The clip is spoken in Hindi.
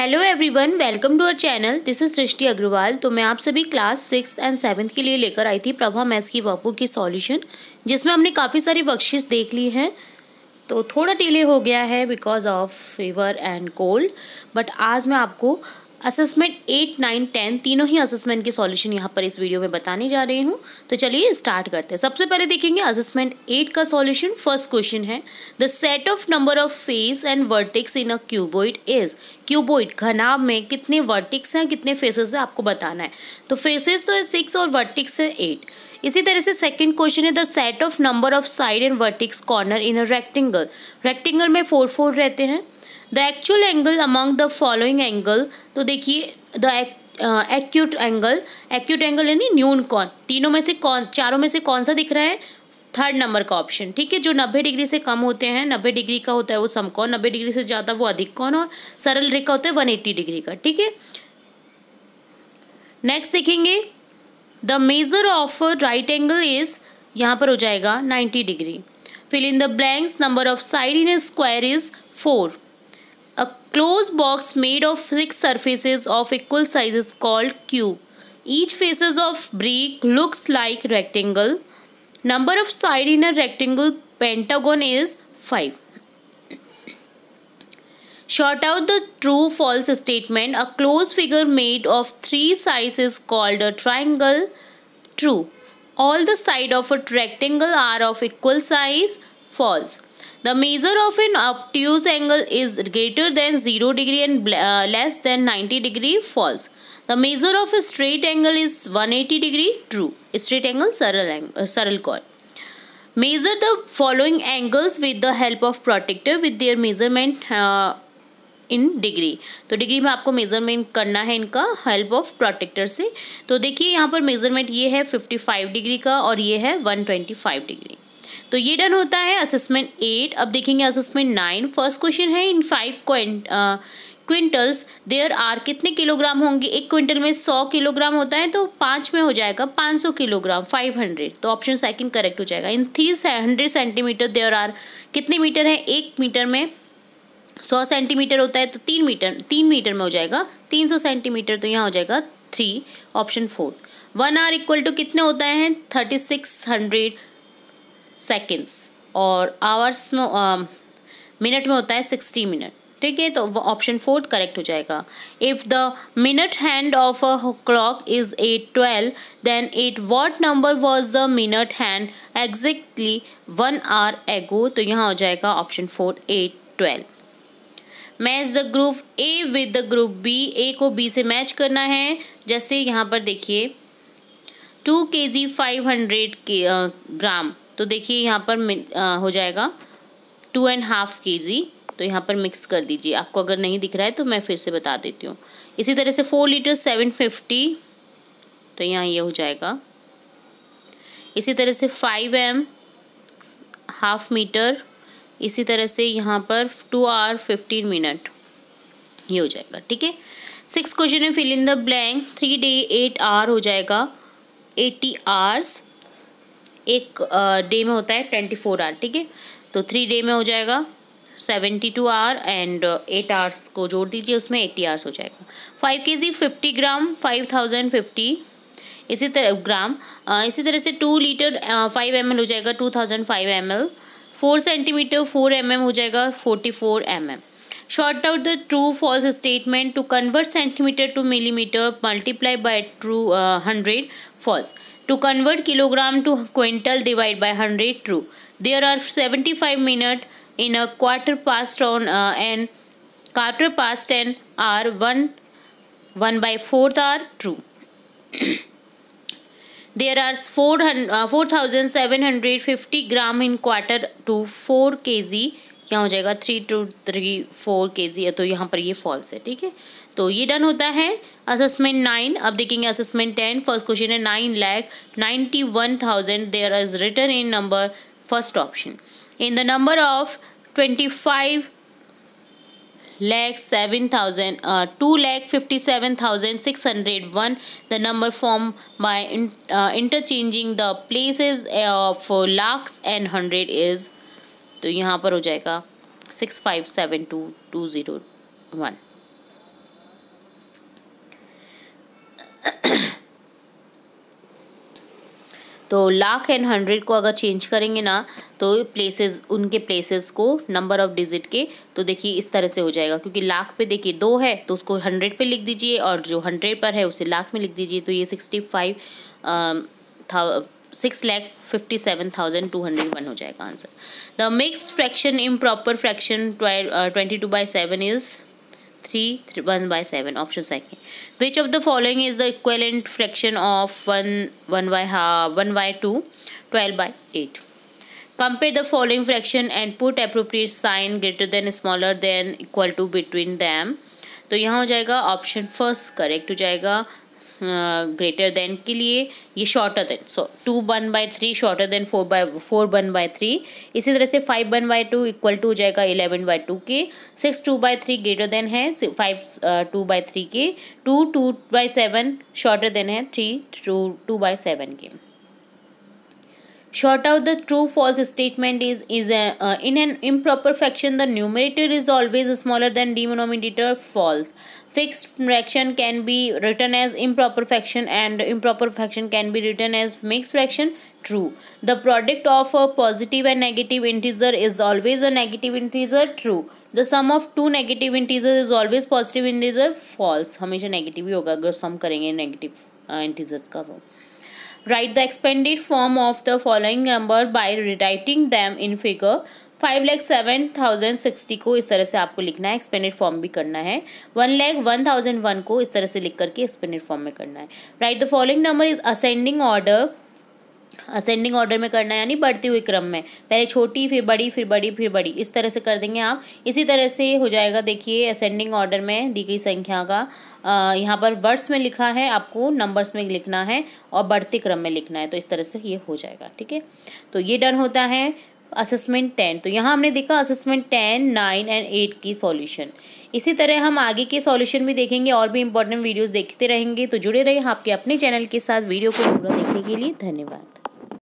Hello everyone welcome to our channel this is Srishti Agarwal तो मैं आप सभी क्लास सिक्स एंड सेवन्थ के लिए लेकर आई थी प्रभा मैथ्स की वर्कबुक की सॉल्यूशन जिसमें हमने काफ़ी सारी बख्शिश देख ली हैं तो थोड़ा डिले हो गया है because of fever and cold but आज मैं आपको असेसमेंट एट नाइन टेन तीनों ही असेसमेंट के सॉल्यूशन यहाँ पर इस वीडियो में बताने जा रही हूँ तो चलिए स्टार्ट करते हैं सबसे पहले देखेंगे असेसमेंट एट का सॉल्यूशन फर्स्ट क्वेश्चन है the set of number of face and vertices in a cuboid is cuboid घनाब में कितने वर्टिक्स हैं कितने फेसेस हैं आपको बताना है तो फेसेस तो है सिक्स और वर्टिक्स है एट इसी तरह से सेकंड क्वेश्चन है the set of number of side and vertices corner in a rectangle rectangle में फोर फोर रहते हैं the actual angle among the following angle तो देखिए the acute angle acute angle यानी न्यून कौन तीनों में से कौन चारों में से कौन सा दिख रहा है थर्ड नंबर का ऑप्शन ठीक है जो नब्बे डिग्री से कम होते हैं नब्बे डिग्री का होता है वो कौन नब्बे डिग्री से ज़्यादा वो अधिक कौन और सरल रेखा होता है वन एट्टी डिग्री का ठीक है नेक्स्ट देखेंगे the measure of right angle is यहाँ पर हो जाएगा ninety degree fill in the blanks number of side in square is four closed box made of six surfaces of equal sizes called cube. Each faces of brick looks like rectangle. Number of side in a rectangle pentagon is 5. Short out the true false statement. A closed figure made of three sides is called a triangle. True. All the sides of a rectangle are of equal size. False. The measure of an obtuse angle is greater than 0 degree and uh, less than 90 degree false. The measure of a straight angle is 180 degree true. Straight angle, सरल angle, सरल कोण. Measure the following angles with the help of protractor with their measurement uh, in degree तो डिग्री में आपको मेजरमेंट करना है इनका हेल्प ऑफ प्रोटेक्टर से तो देखिए यहाँ पर मेजरमेंट ये है 55 डिग्री का और ये है 125 डिग्री तो ये डन होता है असेसमेंट एट अब देखेंगे असेसमेंट नाइन फर्स्ट क्वेश्चन है in five quintals there are कितने किलोग्राम होंगे एक क्विंटल में सौ किलोग्राम होता है तो पाँच में हो जाएगा पाँच सौ किलोग्राम फाइव हंड्रेड तो ऑप्शन सेकंड करेक्ट हो जाएगा in three hundred centimetre there are कितने मीटर है एक मीटर में सौ सेंटीमीटर होता है तो तीन मीटर तीन मीटर में हो जाएगा तीन सौ सेंटीमीटर तो यहाँ हो जाएगा three option four one are equal to कितने होता है थर्टी सिक्स हंड्रेड सेकेंड्स और आवर्स मिनट um, में होता है सिक्सटी मिनट ठीक है तो ऑप्शन फोर्थ करेक्ट हो जाएगा if the minute hand of a clock is at twelve then at what number was the minute hand exactly one hour ago तो यहाँ हो जाएगा option four at twelve match the group A with the group B A को बी से मैच करना है जैसे यहाँ पर देखिए टू के जी फाइव हंड्रेड के ग्राम तो देखिए यहाँ पर आ, हो जाएगा टू एंड हाफ के जी तो यहाँ पर मिक्स कर दीजिए आपको अगर नहीं दिख रहा है तो मैं फिर से बता देती हूँ इसी तरह से फोर लीटर सेवन फिफ्टी तो यहाँ ये हो जाएगा इसी तरह से फाइव एम हाफ मीटर इसी तरह से यहाँ पर टू आर फिफ्टीन मिनट ये हो जाएगा ठीक है सिक्स क्वेश्चन है fill in the blanks three day eight hour हो जाएगा एट्टी आवर्स एक डे में होता है ट्वेंटी फोर आवर ठीक है तो थ्री डे में हो जाएगा seventy two hour and eight hours को जोड़ दीजिए उसमें एट्टी आवर्स हो जाएगा five K G fifty gram five thousand fifty इसी तरह ग्राम इसी तरह से टू लीटर फाइव एम हो जाएगा two thousand five M L four centimetre four M हो जाएगा forty four M short out the true false statement to convert centimetre to millimetre multiply by true hundred false To convert kilogram to quintal divide by 100 true. There are 75 minute in a quarter past on uh, and quarter past an hour 1 1 by 4th are true. there are 4750 gram in quarter to four K G क्या हो जाएगा three to three four K जी है तो यहाँ पर ये फॉल्स है ठीक है तो ये डन होता है असेसमेंट नाइन अब देखेंगे असेसमेंट टेन फर्स्ट क्वेश्चन है nine lakh ninety one thousand there is written in number first option in the number of twenty five lakh seven thousand two lakh fifty seven thousand six hundred one the number form by interchanging the places of lakhs and hundred is तो यहाँ पर हो जाएगा six five seven two two zero one तो लाख एंड हंड्रेड को अगर चेंज करेंगे ना तो प्लेसेस उनके प्लेसेस को नंबर ऑफ डिजिट के तो देखिए इस तरह से हो जाएगा क्योंकि लाख पे देखिए दो है तो उसको हंड्रेड पे लिख दीजिए और जो हंड्रेड पर है उसे लाख में लिख दीजिए तो ये सिक्सटी फाइव um, था six lakh fifty seven thousand two hundred one हो जाएगा answer the mix fraction improper fraction twenty two by seven is three one by seven option second which of the following is the equivalent fraction of one one by one by two twelve by eight compare the following fraction and put appropriate sign greater than smaller than equal to between them तो यहाँ हो जाएगा ऑप्शन फर्स्ट करेक्ट हो जाएगा ग्रेटर देन के लिए ये shorter than so two one by three shorter than four by four one by three इसी तरह से five one by two equal to हो जाएगा इलेवन बाय टू के six two by three greater than है फाइव टू बाय थ्री के two two by seven shorter than है three two two by seven के Short out the true false statement is, is a, uh, in an improper fraction the numerator is always smaller than denominator false. Fixed fraction can be written as improper fraction and improper fraction can be written as mixed fraction true. The product of a positive and negative integer is always a negative integer true. The sum of two negative integers is always positive integer false. हमेशा negative ही होगा agar sum karenge negative uh, integers का Write the expanded form of the following number by rewriting them in figure five lakh seven thousand sixty को इस तरह से आपको लिखना है एक्सपेंडेड फॉर्म भी करना है one lakh one thousand one को इस तरह से लिख करके एक्सपेंडेड फॉर्म में करना है write the following number is ascending order ascending order में करना है यानी बढ़ती हुई क्रम में पहले छोटी फिर बड़ी फिर बड़ी फिर बड़ी इस तरह से कर देंगे आप इसी तरह से हो जाएगा देखिए असेंडिंग ऑर्डर में दी गई संख्या का यहाँ पर वर्ड्स में लिखा है आपको नंबर्स में लिखना है और बढ़ते क्रम में लिखना है तो इस तरह से ये हो जाएगा ठीक है तो ये डन होता है असेसमेंट टेन तो यहाँ हमने देखा assessment ten nine and eight की सॉल्यूशन इसी तरह हम आगे के सॉल्यूशन भी देखेंगे और भी इंपॉर्टेंट वीडियोस देखते रहेंगे तो जुड़े रहिए आपके अपने चैनल के साथ वीडियो को पूरा देखने के लिए धन्यवाद